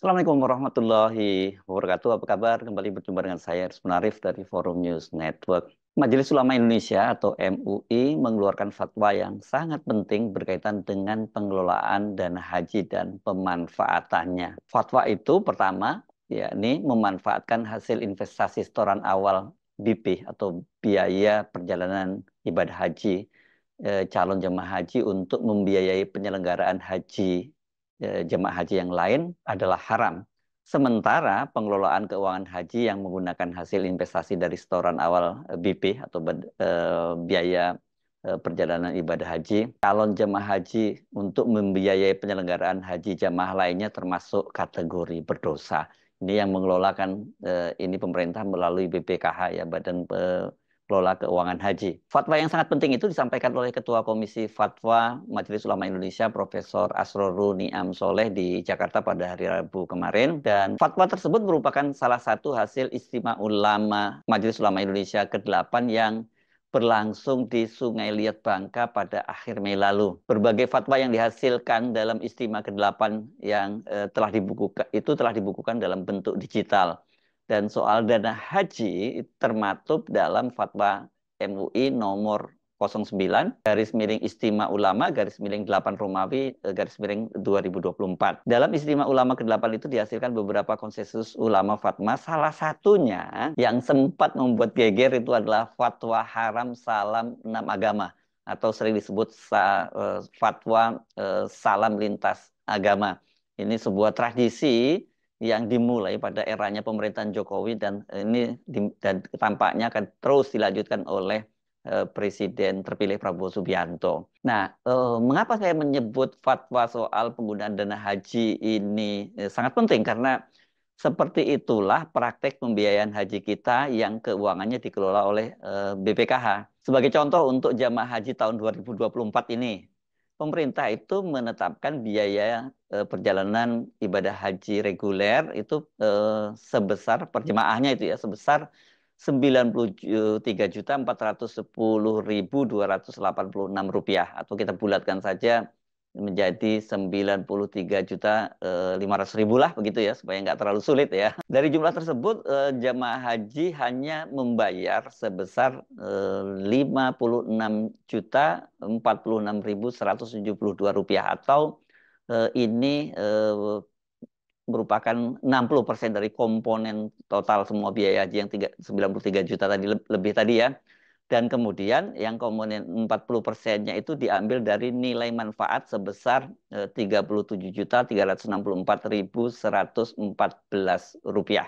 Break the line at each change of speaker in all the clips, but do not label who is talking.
Assalamualaikum warahmatullahi wabarakatuh. Apa kabar? Kembali berjumpa dengan saya Rizwan Arif dari Forum News Network. Majelis Ulama Indonesia atau MUI mengeluarkan fatwa yang sangat penting berkaitan dengan pengelolaan dana haji dan pemanfaatannya. Fatwa itu pertama yakni memanfaatkan hasil investasi setoran awal BP atau biaya perjalanan ibadah haji eh, calon jemaah haji untuk membiayai penyelenggaraan haji Eh, jemaah haji yang lain adalah haram. Sementara pengelolaan keuangan haji yang menggunakan hasil investasi dari setoran awal eh, BP atau eh, biaya perjalanan ibadah haji, calon jemaah haji untuk membiayai penyelenggaraan haji jemaah lainnya termasuk kategori berdosa. Ini yang mengelolakan ini pemerintah melalui BPKH ya Badan Kelola Keuangan Haji. Fatwa yang sangat penting itu disampaikan oleh Ketua Komisi Fatwa Majelis Ulama Indonesia Profesor Asroruni Niam Soleh di Jakarta pada hari Rabu kemarin dan fatwa tersebut merupakan salah satu hasil istimewa ulama Majelis Ulama Indonesia ke-8 yang berlangsung di Sungai Liat Bangka pada akhir Mei lalu. Berbagai fatwa yang dihasilkan dalam istimewa ke-8 yang eh, telah dibukukan itu telah dibukukan dalam bentuk digital. Dan soal dana haji termatup dalam fatwa MUI nomor 09 garis miring istimewa ulama garis miring 8 Romawi eh, garis miring 2024. Dalam istimewa ulama ke-8 itu dihasilkan beberapa konsensus ulama fatma. Salah satunya yang sempat membuat geger itu adalah fatwa haram salam enam agama atau sering disebut sa, eh, fatwa eh, salam lintas agama. Ini sebuah tradisi yang dimulai pada eranya pemerintahan Jokowi dan ini di, dan tampaknya akan terus dilanjutkan oleh eh, Presiden terpilih Prabowo Subianto. Nah, eh, mengapa saya menyebut fatwa soal penggunaan dana haji ini eh, sangat penting karena seperti itulah praktek pembiayaan haji kita yang keuangannya dikelola oleh BPKH. Eh, Sebagai contoh untuk jamaah haji tahun 2024 ini, pemerintah itu menetapkan biaya Eh, perjalanan ibadah haji reguler itu eh, sebesar perjemaahnya itu ya sebesar 93.410.286 rupiah atau kita bulatkan saja menjadi tiga juta eh, ribu lah begitu ya supaya nggak terlalu sulit ya. Dari jumlah tersebut eh, jemaah haji hanya membayar sebesar enam juta dua rupiah atau Eh, ini eh, merupakan 60% dari komponen total semua biaya haji yang 93 juta tadi lebih tadi ya. Dan kemudian yang komponen 40 persennya itu diambil dari nilai manfaat sebesar eh, juta 37.364.114 rupiah.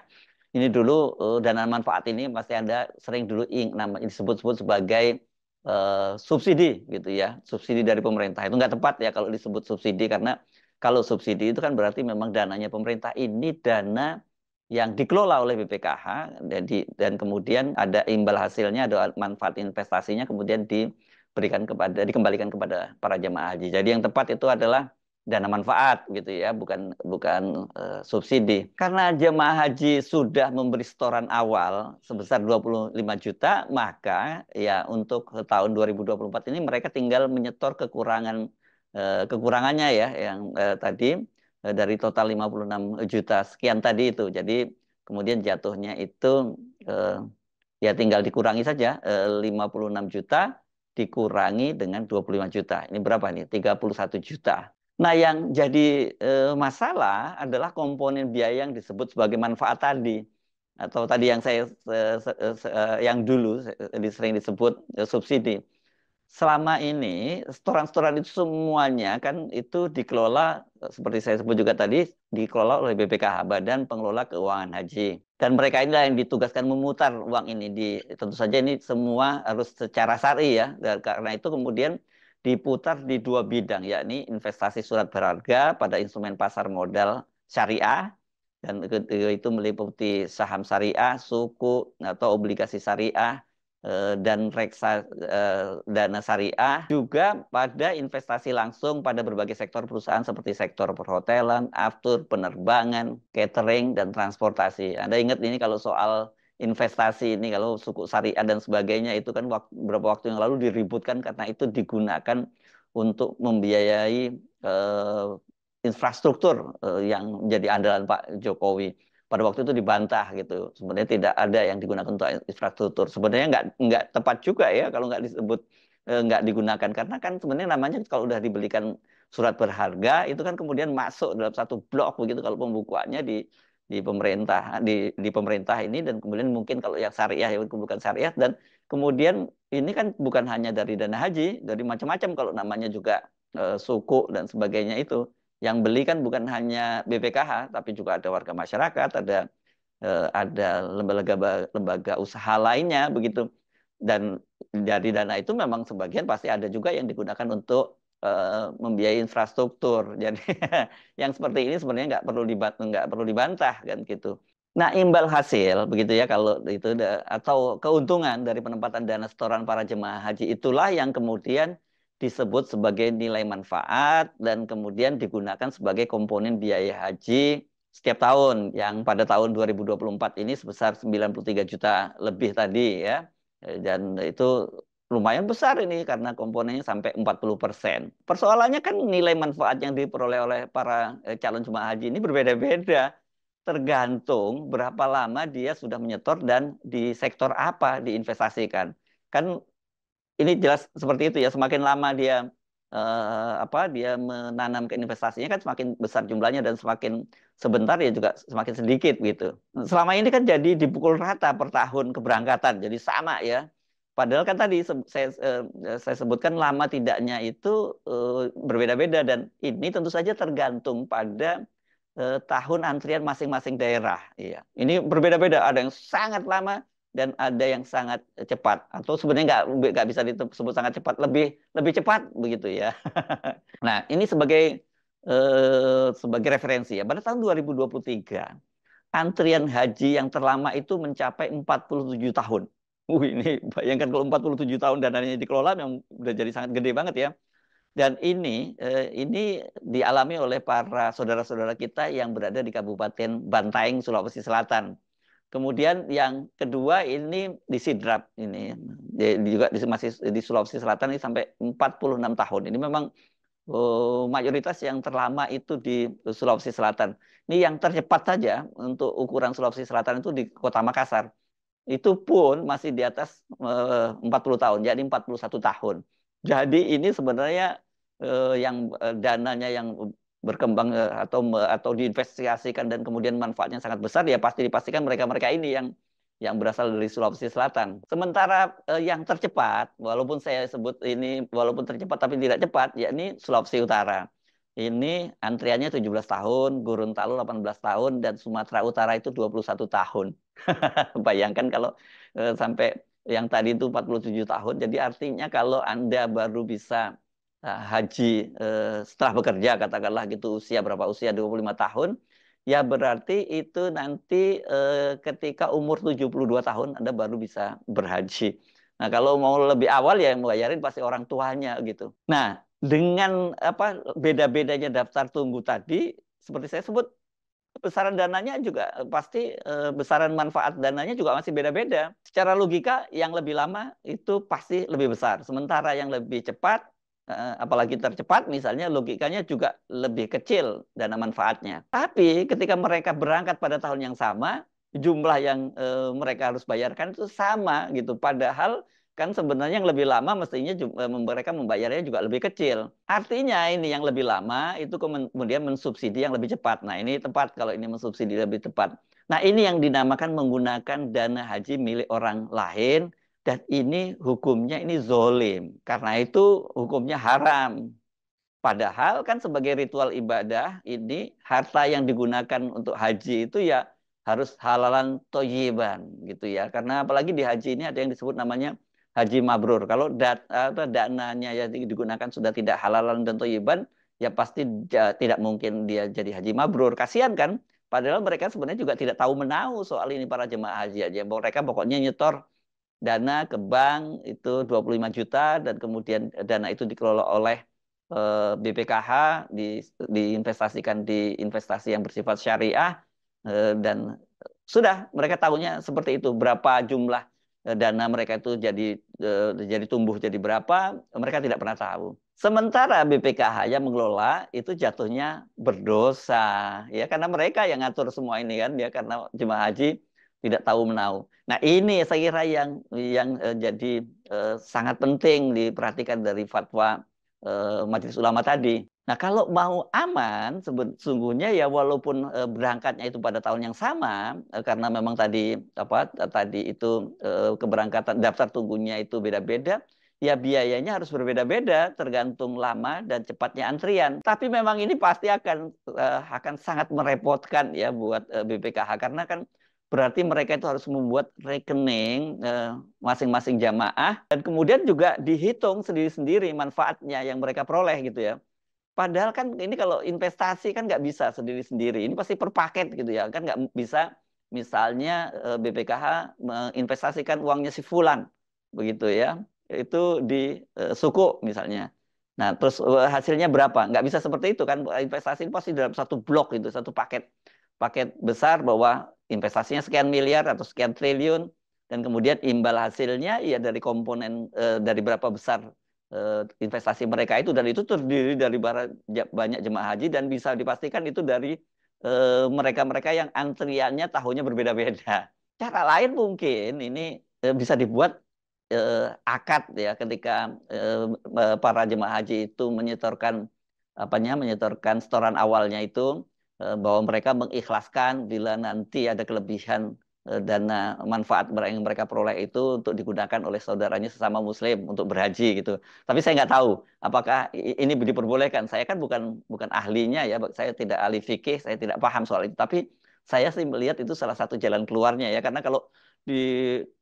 Ini dulu dana manfaat ini pasti Anda sering dulu disebut-sebut sebagai Eh, subsidi gitu ya subsidi dari pemerintah itu nggak tepat ya kalau disebut subsidi karena kalau subsidi itu kan berarti memang dananya pemerintah ini dana yang dikelola oleh BPKH dan, di, dan kemudian ada imbal hasilnya ada manfaat investasinya kemudian diberikan kepada dikembalikan kepada para jemaah haji jadi yang tepat itu adalah dana manfaat gitu ya, bukan bukan e, subsidi. Karena jemaah haji sudah memberi setoran awal sebesar 25 juta, maka ya untuk tahun 2024 ini mereka tinggal menyetor kekurangan e, kekurangannya ya yang e, tadi e, dari total 56 juta sekian tadi itu. Jadi kemudian jatuhnya itu e, ya tinggal dikurangi saja puluh 56 juta dikurangi dengan 25 juta. Ini berapa nih? 31 juta. Nah, yang jadi e, masalah adalah komponen biaya yang disebut sebagai manfaat tadi atau tadi yang saya eh, yang dulu sering disebut eh, subsidi. Selama ini setoran-setoran itu semuanya kan itu dikelola seperti saya sebut juga tadi dikelola oleh BPKH Badan Pengelola Keuangan Haji dan mereka inilah yang ditugaskan memutar uang ini di tentu saja ini semua harus secara syari ya karena itu kemudian diputar di dua bidang, yakni investasi surat berharga pada instrumen pasar modal syariah, dan itu meliputi saham syariah, suku atau obligasi syariah, eh, dan reksa eh, dana syariah juga pada investasi langsung pada berbagai sektor perusahaan seperti sektor perhotelan, aftur, penerbangan, catering dan transportasi. Anda ingat ini kalau soal investasi ini kalau suku syariah dan sebagainya itu kan waktu, beberapa waktu yang lalu diributkan karena itu digunakan untuk membiayai eh, infrastruktur eh, yang menjadi andalan Pak Jokowi. Pada waktu itu dibantah gitu. Sebenarnya tidak ada yang digunakan untuk infrastruktur. Sebenarnya nggak nggak tepat juga ya kalau nggak disebut eh, nggak digunakan karena kan sebenarnya namanya kalau udah dibelikan surat berharga itu kan kemudian masuk dalam satu blok begitu kalau pembukuannya di di pemerintah di di pemerintah ini dan kemudian mungkin kalau yang syariah ya bukan syariah dan kemudian ini kan bukan hanya dari dana haji dari macam-macam kalau namanya juga e, suku dan sebagainya itu yang beli kan bukan hanya BPKH tapi juga ada warga masyarakat ada e, ada lembaga lembaga usaha lainnya begitu dan dari dana itu memang sebagian pasti ada juga yang digunakan untuk uh, membiayai infrastruktur. Jadi yang seperti ini sebenarnya nggak perlu dibat nggak perlu dibantah kan gitu. Nah imbal hasil begitu ya kalau itu atau keuntungan dari penempatan dana setoran para jemaah haji itulah yang kemudian disebut sebagai nilai manfaat dan kemudian digunakan sebagai komponen biaya haji setiap tahun yang pada tahun 2024 ini sebesar 93 juta lebih tadi ya dan itu lumayan besar ini karena komponennya sampai 40%. Persoalannya kan nilai manfaat yang diperoleh oleh para eh, calon jemaah haji ini berbeda-beda. Tergantung berapa lama dia sudah menyetor dan di sektor apa diinvestasikan. Kan ini jelas seperti itu ya, semakin lama dia eh, apa dia menanamkan investasinya kan semakin besar jumlahnya dan semakin sebentar ya juga semakin sedikit gitu. Selama ini kan jadi dipukul rata per tahun keberangkatan, jadi sama ya Padahal kan tadi saya eh, eh, saya sebutkan lama tidaknya itu eh, berbeda-beda dan ini tentu saja tergantung pada tahun antrian masing-masing daerah. Iya, ini berbeda-beda. Ada yang sangat lama dan ada yang sangat cepat. Atau sebenarnya nggak nggak bisa disebut sangat cepat, lebih lebih cepat begitu ya. nah, ini sebagai sebagai referensi ya. Pada tahun 2023 antrian haji yang terlama itu mencapai 47 tahun. Wih, ini bayangkan kalau 47 tahun dananya dikelola yang sudah jadi sangat gede banget ya. Dan ini eh, ini dialami oleh para saudara-saudara kita yang berada di Kabupaten Bantaeng, Sulawesi Selatan. Kemudian yang kedua ini di Sidrap ini juga di, masih di Sulawesi Selatan ini sampai 46 tahun. Ini memang oh, mayoritas yang terlama itu di Sulawesi Selatan. Ini yang tercepat saja untuk ukuran Sulawesi Selatan itu di Kota Makassar itu pun masih di atas 40 eh, tahun, jadi 41 tahun. Jadi ini sebenarnya eh, yang eh, dananya yang berkembang atau atau diinvestigasikan dan kemudian manfaatnya sangat besar ya pasti dipastikan mereka-mereka ini yang yang berasal dari Sulawesi Selatan. Sementara yang tercepat, walaupun saya sebut ini walaupun tercepat tapi tidak cepat, yakni Sulawesi Utara ini antriannya 17 tahun, Gorontalo 18 tahun, dan Sumatera Utara itu 21 tahun. Bayangkan kalau e, sampai yang tadi itu 47 tahun, jadi artinya kalau Anda baru bisa e, haji e, setelah bekerja, katakanlah gitu usia berapa usia 25 tahun, ya berarti itu nanti e, ketika umur 72 tahun Anda baru bisa berhaji. Nah, kalau mau lebih awal ya yang bayarin pasti orang tuanya gitu. Nah, dengan apa beda-bedanya daftar tunggu tadi seperti saya sebut besaran dananya juga pasti eh, besaran manfaat dananya juga masih beda-beda. Secara logika yang lebih lama itu pasti lebih besar, sementara yang lebih cepat eh, apalagi tercepat misalnya logikanya juga lebih kecil dana manfaatnya. Tapi ketika mereka berangkat pada tahun yang sama, jumlah yang eh, mereka harus bayarkan itu sama gitu. Padahal kan sebenarnya yang lebih lama mestinya eh, mereka membayarnya juga lebih kecil. Artinya ini yang lebih lama itu kemudian mensubsidi yang lebih cepat. Nah ini tepat kalau ini mensubsidi lebih cepat Nah ini yang dinamakan menggunakan dana haji milik orang lain dan ini hukumnya ini zolim. Karena itu hukumnya haram. Padahal kan sebagai ritual ibadah ini harta yang digunakan untuk haji itu ya harus halalan toyiban gitu ya. Karena apalagi di haji ini ada yang disebut namanya haji mabrur. Kalau dat, apa, dananya yang digunakan sudah tidak halalan dan toyiban, ya pasti ja, tidak mungkin dia jadi haji mabrur. Kasihan kan? Padahal mereka sebenarnya juga tidak tahu menau soal ini para jemaah haji aja. Mereka pokoknya nyetor dana ke bank itu 25 juta dan kemudian dana itu dikelola oleh BPKH eh, di, diinvestasikan di investasi yang bersifat syariah eh, dan sudah mereka tahunya seperti itu berapa jumlah Eh, dana mereka itu jadi eh, jadi tumbuh jadi berapa mereka tidak pernah tahu sementara BPKH yang mengelola itu jatuhnya berdosa ya karena mereka yang ngatur semua ini kan ya karena jemaah haji tidak tahu menau nah ini saya kira yang yang eh, jadi sangat penting diperhatikan dari fatwa majelis ulama tadi Nah, kalau mau aman, sesungguhnya ya walaupun eh, berangkatnya itu pada tahun yang sama, eh, karena memang tadi apa eh, tadi itu keberangkatan daftar tunggunya itu beda-beda, ya biayanya harus berbeda-beda tergantung lama dan cepatnya antrian. Tapi memang ini pasti akan akan sangat merepotkan ya buat BPKH karena kan berarti mereka itu harus membuat rekening masing-masing jamaah dan kemudian juga dihitung sendiri-sendiri manfaatnya yang mereka peroleh gitu ya. Padahal kan ini kalau investasi kan nggak bisa sendiri-sendiri. Ini pasti per paket gitu ya. Kan nggak bisa misalnya BPKH eh, menginvestasikan uangnya si Fulan. Begitu ya. Itu di eh, suku misalnya. Nah terus eh, hasilnya berapa? Nggak bisa seperti itu kan. Investasi ini pasti dalam satu blok gitu. Satu paket. Paket besar bahwa investasinya sekian miliar atau sekian triliun. Dan kemudian imbal hasilnya ya dari komponen eh, dari berapa besar Eh, investasi mereka itu dan itu terdiri dari banyak jemaah haji dan bisa dipastikan itu dari eh, mereka-mereka yang antriannya tahunnya berbeda-beda. Cara lain mungkin ini eh, bisa dibuat akad ya ketika para jemaah haji itu menyetorkan apanya menyetorkan setoran awalnya itu bahwa mereka mengikhlaskan bila nanti ada kelebihan Eh, dana eh, manfaat yang mereka peroleh itu untuk digunakan oleh saudaranya sesama muslim untuk berhaji gitu. Tapi saya nggak tahu apakah ini diperbolehkan. Saya kan bukan bukan ahlinya ya, saya tidak ahli fikih, saya tidak paham soal itu. Tapi saya sih melihat itu salah satu jalan keluarnya ya karena kalau di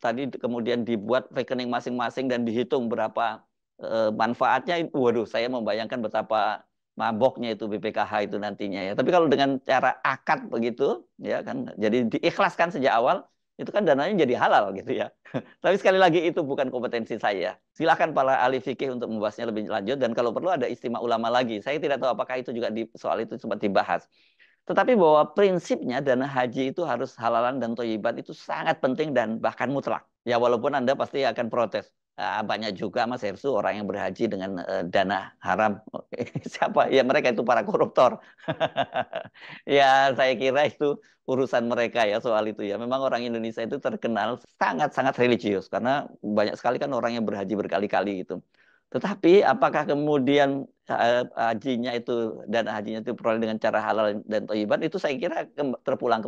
tadi kemudian dibuat rekening masing-masing dan dihitung berapa eh, manfaatnya waduh saya membayangkan betapa maboknya itu BPKH itu nantinya ya. Tapi kalau dengan cara akad begitu ya kan jadi diikhlaskan sejak awal itu kan dananya jadi halal gitu ya. Tapi sekali lagi itu bukan kompetensi saya. Silahkan para ahli fikih untuk membahasnya lebih lanjut dan kalau perlu ada istimewa ulama lagi. Saya tidak tahu apakah itu juga di, soal itu sempat dibahas. Tetapi bahwa prinsipnya dana haji itu harus halalan dan toyibat itu sangat penting dan bahkan mutlak. Ya walaupun Anda pasti akan protes. Eh, banyak juga Mas Hersu orang yang berhaji dengan uh, dana haram. Siapa? Ya mereka itu para koruptor. ya saya kira itu urusan mereka ya soal itu ya. Memang orang Indonesia itu terkenal sangat-sangat religius karena banyak sekali kan orang yang berhaji berkali-kali gitu. Tetapi apakah kemudian eh, hajinya itu dan hajinya itu peroleh dengan cara halal dan toiban itu saya kira terpulang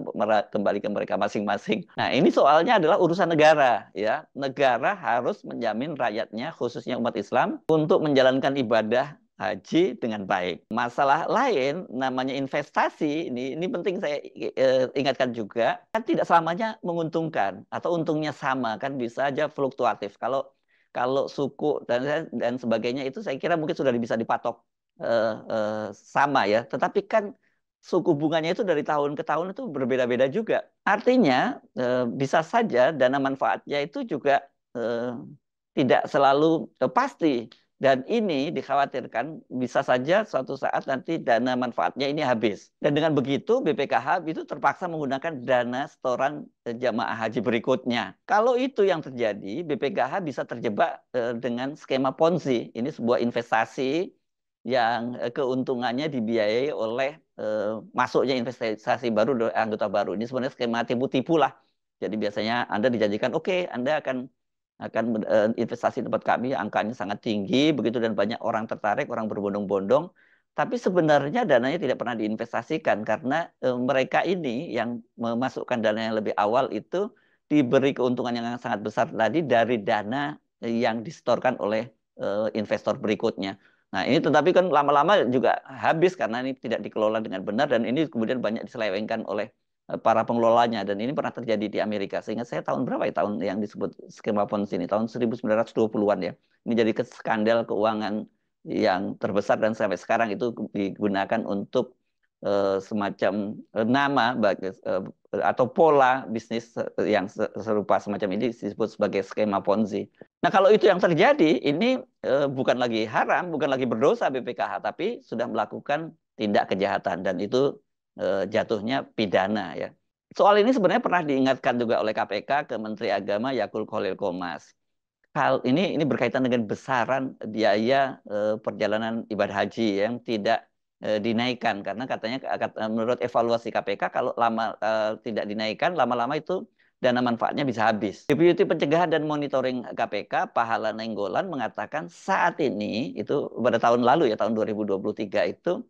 kembali ke mereka masing-masing. Nah ini soalnya adalah urusan negara ya. Negara harus menjamin rakyatnya khususnya umat Islam untuk menjalankan ibadah haji dengan baik. Masalah lain namanya investasi ini ini penting saya e, ingatkan juga kan tidak selamanya menguntungkan atau untungnya sama kan bisa aja fluktuatif. Kalau kalau suku dan dan sebagainya itu saya kira mungkin sudah bisa dipatok eh, eh, sama ya. Tetapi kan suku bunganya itu dari tahun ke tahun itu berbeda-beda juga. Artinya eh, bisa saja dana manfaatnya itu juga eh, tidak selalu eh, pasti. Dan ini dikhawatirkan bisa saja suatu saat nanti dana manfaatnya ini habis. Dan dengan begitu BPKH itu terpaksa menggunakan dana setoran e, jamaah haji berikutnya. Kalau itu yang terjadi, BPKH bisa terjebak e, dengan skema ponzi. Ini sebuah investasi yang e, keuntungannya dibiayai oleh masuknya investasi baru anggota baru. Ini sebenarnya skema tipu-tipu lah. Jadi biasanya Anda dijanjikan, oke okay, Anda akan akan eh, investasi tempat kami angkanya sangat tinggi begitu dan banyak orang tertarik orang berbondong-bondong tapi sebenarnya dananya tidak pernah diinvestasikan karena e, mereka ini yang memasukkan dana yang lebih awal itu diberi keuntungan yang sangat besar tadi dari dana yang disetorkan oleh e, investor berikutnya. Nah ini tetapi kan lama-lama juga habis karena ini tidak dikelola dengan benar dan ini kemudian banyak diselewengkan oleh Eh, para pengelolanya dan ini pernah terjadi di Amerika. Sehingga saya tahun berapa ya tahun yang disebut skema Ponzi ini tahun 1920-an ya. Ini jadi skandal keuangan yang terbesar dan sampai sekarang itu digunakan untuk uh, semacam eh, nama bagi, uh, atau pola bisnis yang serupa semacam ini disebut sebagai skema Ponzi. Nah, kalau itu yang terjadi, ini bukan lagi haram, bukan lagi berdosa BPKH, tapi sudah melakukan tindak kejahatan dan itu Eh, jatuhnya pidana ya. Soal ini sebenarnya pernah diingatkan juga oleh KPK ke Menteri Agama Yakul Khalil Komas. Hal ini ini berkaitan dengan besaran biaya eh, perjalanan ibadah haji yang tidak eh, dinaikkan karena katanya menurut evaluasi KPK kalau lama tidak dinaikkan lama-lama itu dana manfaatnya bisa habis. Deputi Pencegahan dan Monitoring KPK, Pahala Nenggolan mengatakan saat ini itu pada tahun lalu ya tahun 2023 itu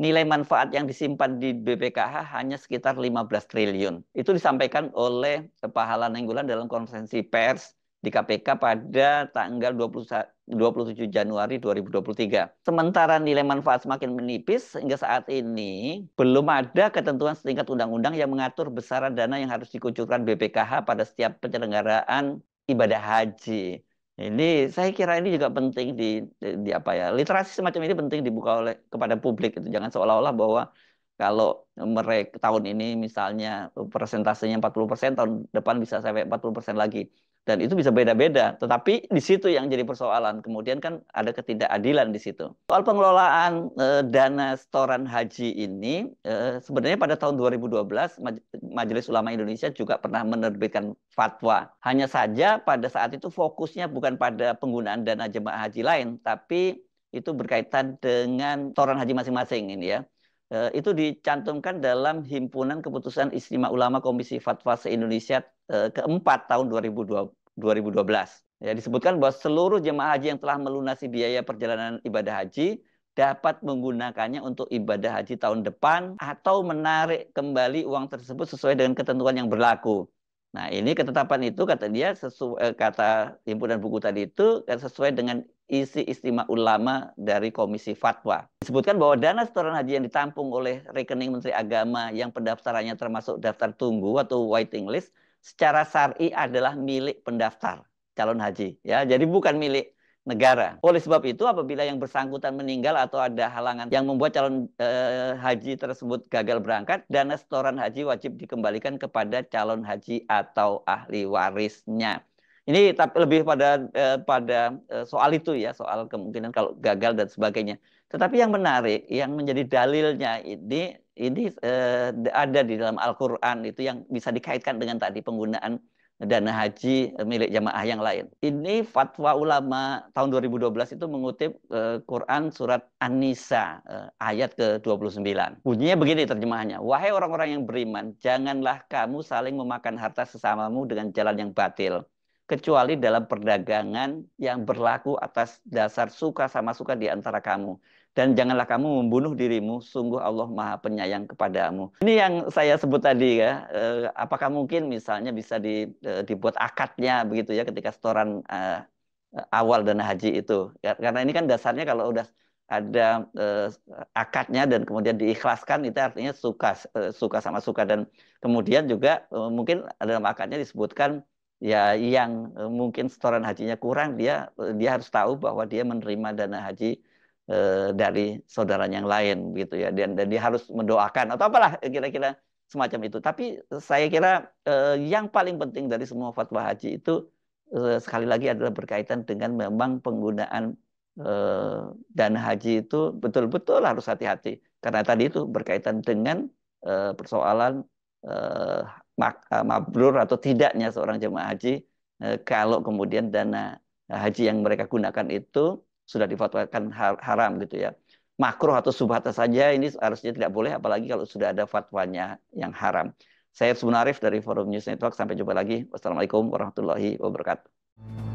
nilai manfaat yang disimpan di BPKH hanya sekitar 15 triliun. Itu disampaikan oleh eh, Pahala Nenggulan dalam konferensi pers di KPK pada tanggal puluh 27 Januari 2023. Sementara nilai manfaat semakin menipis hingga saat ini belum ada ketentuan setingkat undang-undang yang mengatur besaran dana yang harus dikucurkan BPKH pada setiap penyelenggaraan ibadah haji. Ini saya kira ini juga penting di, di, di apa ya literasi semacam ini penting dibuka oleh kepada publik itu jangan seolah-olah bahwa kalau mereka tahun ini misalnya persentasenya 40 persen tahun depan bisa sampai 40 persen lagi dan itu bisa beda-beda. Tetapi di situ yang jadi persoalan. Kemudian kan ada ketidakadilan di situ. Soal pengelolaan e, dana setoran haji ini e, sebenarnya pada tahun 2012 Maj Majelis Ulama Indonesia juga pernah menerbitkan fatwa. Hanya saja pada saat itu fokusnya bukan pada penggunaan dana jemaah haji lain, tapi itu berkaitan dengan setoran haji masing-masing ini ya. Eh, itu dicantumkan dalam himpunan keputusan Istimewa Ulama Komisi Fatwa se-Indonesia eh, keempat tahun 2012. Ya, disebutkan bahwa seluruh jemaah haji yang telah melunasi biaya perjalanan ibadah haji dapat menggunakannya untuk ibadah haji tahun depan atau menarik kembali uang tersebut sesuai dengan ketentuan yang berlaku. Nah, ini ketetapan itu kata dia sesuai eh, kata himpunan buku tadi itu kan sesuai dengan isi istimewa ulama dari Komisi Fatwa. Disebutkan bahwa dana setoran haji yang ditampung oleh rekening Menteri Agama yang pendaftarannya termasuk daftar tunggu atau waiting list secara syar'i adalah milik pendaftar calon haji ya. Jadi bukan milik negara. Oleh sebab itu apabila yang bersangkutan meninggal atau ada halangan yang membuat calon e, haji tersebut gagal berangkat, dana setoran haji wajib dikembalikan kepada calon haji atau ahli warisnya. Ini tapi lebih pada eh, pada eh, soal itu ya, soal kemungkinan kalau gagal dan sebagainya. Tetapi yang menarik, yang menjadi dalilnya ini ini eh, ada di dalam Al-Qur'an itu yang bisa dikaitkan dengan tadi penggunaan dana haji eh, milik jamaah yang lain. Ini fatwa ulama tahun 2012 itu mengutip eh, Quran surat An-Nisa eh, ayat ke-29. Bunyinya begini terjemahannya. Wahai orang-orang yang beriman, janganlah kamu saling memakan harta sesamamu dengan jalan yang batil kecuali dalam perdagangan yang berlaku atas dasar suka sama suka di antara kamu. Dan janganlah kamu membunuh dirimu, sungguh Allah maha penyayang kepadamu. Ini yang saya sebut tadi ya, eh, apakah mungkin misalnya bisa di, eh, dibuat akadnya begitu ya ketika setoran eh, awal dana haji itu. Ya, karena ini kan dasarnya kalau udah ada uh, akadnya dan kemudian diikhlaskan itu artinya suka uh, suka sama suka dan kemudian juga uh, mungkin dalam akadnya disebutkan ya yang eh, mungkin setoran hajinya kurang dia dia harus tahu bahwa dia menerima dana haji eh, dari saudara yang lain gitu ya dan, dan dia harus mendoakan atau apalah kira-kira semacam itu tapi saya kira eh, yang paling penting dari semua fatwa haji itu eh, sekali lagi adalah berkaitan dengan memang penggunaan eh, dana haji itu betul-betul harus hati-hati karena tadi itu berkaitan dengan eh, persoalan Eh, mabrur atau tidaknya seorang jemaah haji eh, kalau kemudian dana haji yang mereka gunakan itu sudah difatwakan haram gitu ya. Makruh atau subhata saja ini harusnya tidak boleh apalagi kalau sudah ada fatwanya yang haram. Saya Sunarif dari Forum News Network sampai jumpa lagi. Wassalamualaikum warahmatullahi wabarakatuh.